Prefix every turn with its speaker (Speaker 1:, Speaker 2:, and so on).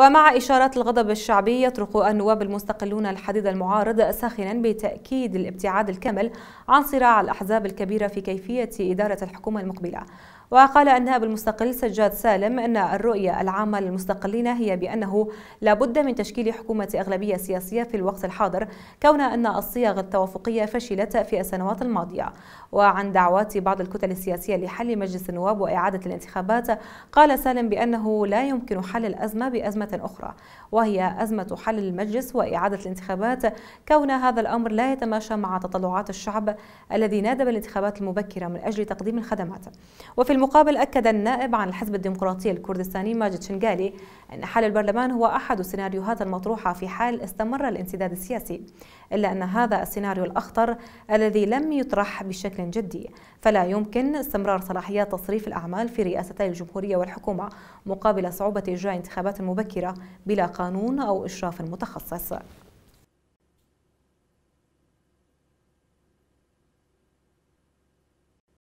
Speaker 1: ومع إشارات الغضب الشعبي يطرق النواب المستقلون الحديد المعارض ساخنا بتأكيد الابتعاد الكامل عن صراع الأحزاب الكبيرة في كيفية إدارة الحكومة المقبلة وقال النائب المستقل سجاد سالم أن الرؤية العامة للمستقلين هي بأنه لا بد من تشكيل حكومة أغلبية سياسية في الوقت الحاضر كون أن الصيغ التوافقية فشلت في السنوات الماضية وعن دعوات بعض الكتل السياسية لحل مجلس النواب وإعادة الانتخابات قال سالم بأنه لا يمكن حل الأزمة بأزمة أخرى وهي أزمة حل المجلس وإعادة الانتخابات كون هذا الأمر لا يتماشى مع تطلعات الشعب الذي نادى بالانتخابات المبكرة من أجل تقديم الخدمات وفي المقابل أكد النائب عن الحزب الديمقراطي الكردستاني ماجد شنغالي أن حل البرلمان هو أحد السيناريوهات المطروحة في حال استمر الانسداد السياسي إلا أن هذا السيناريو الأخطر الذي لم يطرح بشكل جدي فلا يمكن استمرار صلاحيات تصريف الأعمال في رئاستي الجمهورية والحكومة مقابل صعوبة إجراء انتخابات مبكرة مبكرة بلا قانون أو إشراف متخصص